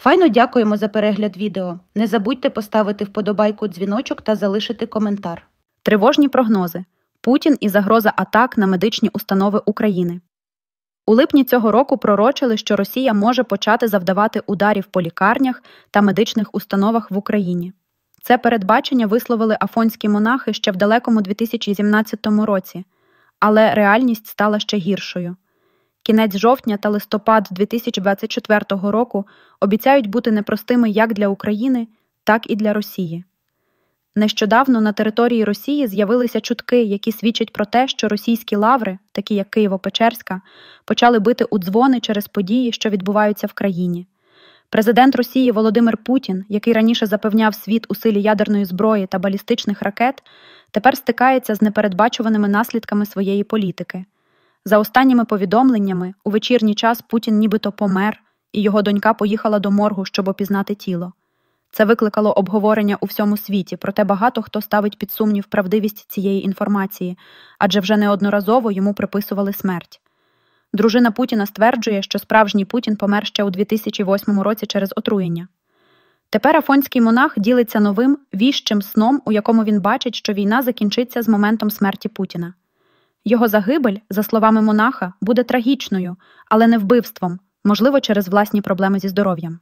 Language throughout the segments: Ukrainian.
Файно дякуємо за перегляд відео. Не забудьте поставити вподобайку дзвіночок та залишити коментар. Тривожні прогнози: Путін і загроза атак на медичні установи України. У липні цього року пророчили, що Росія може почати завдавати ударів по лікарнях та медичних установах в Україні. Це передбачення висловили афонські монахи ще в далекому 2017 році, але реальність стала ще гіршою. Кінець жовтня та листопад 2024 року обіцяють бути непростими як для України, так і для Росії. Нещодавно на території Росії з'явилися чутки, які свідчать про те, що російські лаври, такі як Києво-Печерська, почали бити у дзвони через події, що відбуваються в країні. Президент Росії Володимир Путін, який раніше запевняв світ у силі ядерної зброї та балістичних ракет, тепер стикається з непередбачуваними наслідками своєї політики. За останніми повідомленнями, у вечірній час Путін нібито помер, і його донька поїхала до моргу, щоб опізнати тіло. Це викликало обговорення у всьому світі, проте багато хто ставить під сумнів правдивість цієї інформації, адже вже неодноразово йому приписували смерть. Дружина Путіна стверджує, що справжній Путін помер ще у 2008 році через отруєння. Тепер афонський монах ділиться новим віщим сном, у якому він бачить, що війна закінчиться з моментом смерті Путіна. Його загибель, за словами монаха, буде трагічною, але не вбивством, можливо, через власні проблеми зі здоров'ям.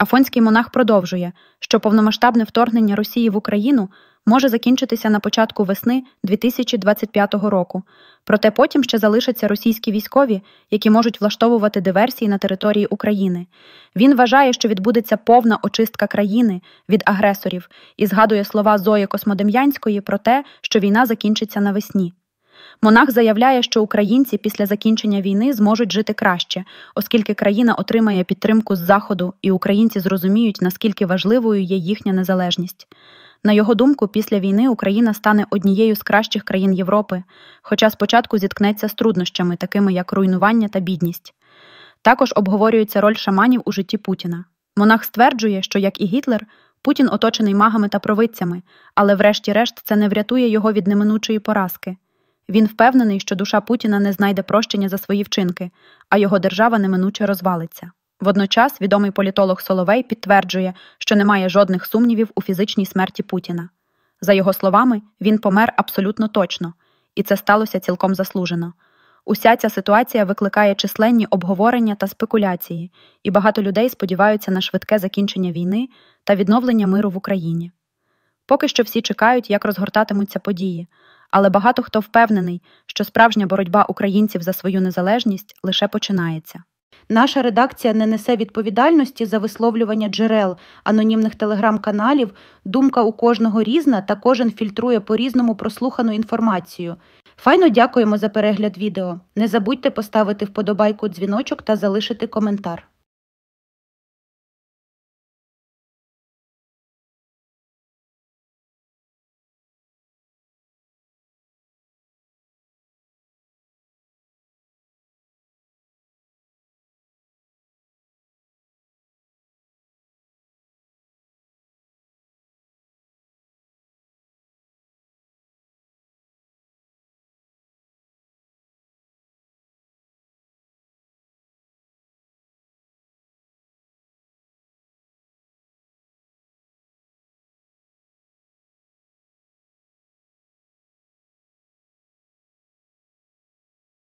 Афонський монах продовжує, що повномасштабне вторгнення Росії в Україну може закінчитися на початку весни 2025 року, проте потім ще залишаться російські військові, які можуть влаштовувати диверсії на території України. Він вважає, що відбудеться повна очистка країни від агресорів і згадує слова Зої Космодем'янської про те, що війна закінчиться навесні. Монах заявляє, що українці після закінчення війни зможуть жити краще, оскільки країна отримає підтримку з заходу, і українці зрозуміють, наскільки важливою є їхня незалежність. На його думку, після війни Україна стане однією з кращих країн Європи, хоча спочатку зіткнеться з труднощами, такими як руйнування та бідність. Також обговорюється роль шаманів у житті Путіна. Монах стверджує, що, як і Гітлер, Путін оточений магами та провидцями, але, врешті-решт, це не врятує його від неминучої поразки. Він впевнений, що душа Путіна не знайде прощення за свої вчинки, а його держава неминуче розвалиться. Водночас відомий політолог Соловей підтверджує, що немає жодних сумнівів у фізичній смерті Путіна. За його словами, він помер абсолютно точно, і це сталося цілком заслужено. Уся ця ситуація викликає численні обговорення та спекуляції, і багато людей сподіваються на швидке закінчення війни та відновлення миру в Україні. Поки що всі чекають, як розгортатимуться події. Але багато хто впевнений, що справжня боротьба українців за свою незалежність лише починається. Наша редакція не несе відповідальності за висловлювання джерел, анонімних телеграм-каналів. Думка у кожного різна та кожен фільтрує по різному прослухану інформацію. Файно дякуємо за перегляд відео. Не забудьте поставити вподобайку дзвіночок та залишити коментар.